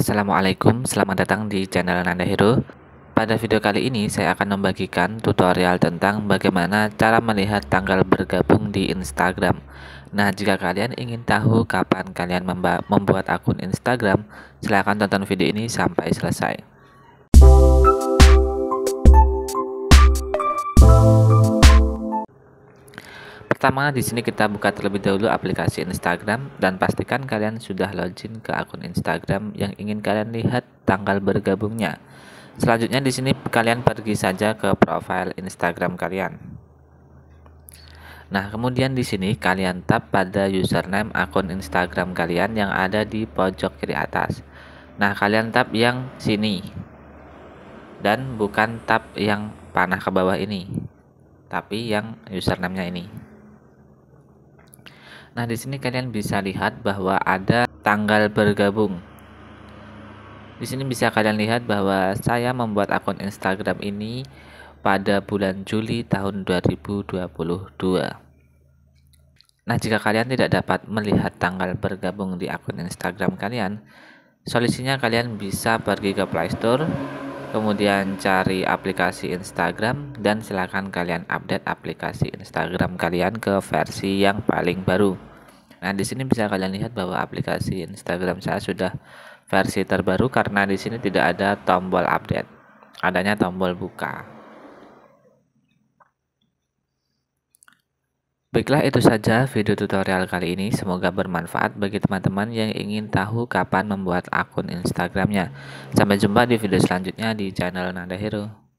Assalamualaikum, selamat datang di channel Nanda Hero Pada video kali ini saya akan membagikan tutorial tentang bagaimana cara melihat tanggal bergabung di Instagram Nah jika kalian ingin tahu kapan kalian membuat akun Instagram silahkan tonton video ini sampai selesai Pertama, di sini kita buka terlebih dahulu aplikasi Instagram dan pastikan kalian sudah login ke akun Instagram yang ingin kalian lihat tanggal bergabungnya. Selanjutnya di sini kalian pergi saja ke profile Instagram kalian. Nah, kemudian di sini kalian tap pada username akun Instagram kalian yang ada di pojok kiri atas. Nah, kalian tap yang sini. Dan bukan tap yang panah ke bawah ini, tapi yang username-nya ini. Nah, di sini kalian bisa lihat bahwa ada tanggal bergabung. Di sini bisa kalian lihat bahwa saya membuat akun Instagram ini pada bulan Juli tahun 2022. Nah, jika kalian tidak dapat melihat tanggal bergabung di akun Instagram kalian, solusinya kalian bisa pergi ke Play Store kemudian cari aplikasi Instagram dan silahkan kalian update aplikasi Instagram kalian ke versi yang paling baru nah di sini bisa kalian lihat bahwa aplikasi Instagram saya sudah versi terbaru karena di sini tidak ada tombol update adanya tombol buka Baiklah itu saja video tutorial kali ini, semoga bermanfaat bagi teman-teman yang ingin tahu kapan membuat akun Instagramnya. Sampai jumpa di video selanjutnya di channel Nanda Hero.